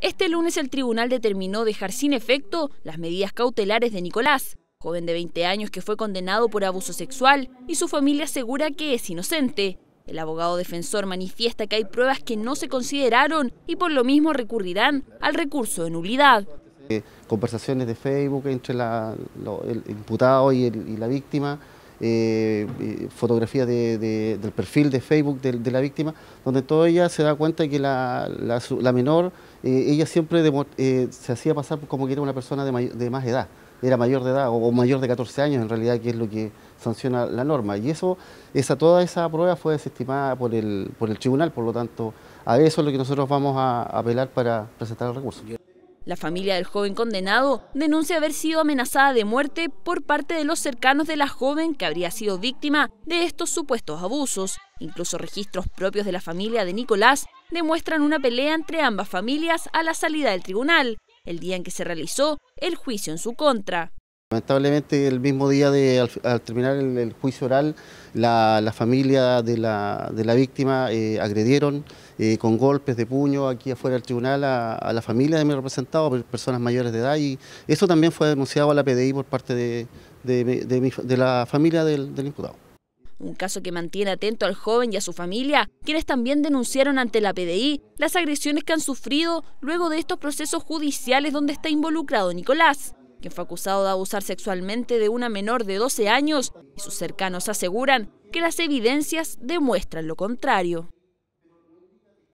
Este lunes el tribunal determinó dejar sin efecto las medidas cautelares de Nicolás, joven de 20 años que fue condenado por abuso sexual y su familia asegura que es inocente. El abogado defensor manifiesta que hay pruebas que no se consideraron y por lo mismo recurrirán al recurso de nulidad. Eh, conversaciones de Facebook entre la, el imputado y la víctima eh, eh fotografías del perfil de Facebook de, la víctima, donde toda ella se da cuenta que la, menor, eh, ella siempre eh, se hacía pasar como que era una persona de, más edad, era mayor de edad o, mayor de 14 años en realidad, que es lo que sanciona la norma. Y eso, esa, toda esa prueba fue desestimada por el, por el tribunal, por lo tanto, a eso es lo que nosotros vamos a apelar para presentar el recurso. La familia del joven condenado denuncia haber sido amenazada de muerte por parte de los cercanos de la joven que habría sido víctima de estos supuestos abusos. Incluso registros propios de la familia de Nicolás demuestran una pelea entre ambas familias a la salida del tribunal, el día en que se realizó el juicio en su contra. Lamentablemente el mismo día de, al, terminar el, juicio oral, la, familia de la, víctima eh, agredieron, eh, con golpes de puño aquí afuera del tribunal a, la familia de mi representado, personas mayores de edad, y eso también fue denunciado a la PDI por parte de, la familia del, del imputado. Un caso que mantiene atento al joven y a su familia, quienes también denunciaron ante la PDI las agresiones que han sufrido luego de estos procesos judiciales donde está involucrado Nicolás quien fue acusado de abusar sexualmente de una menor de 12 años, y sus cercanos aseguran que las evidencias demuestran lo contrario.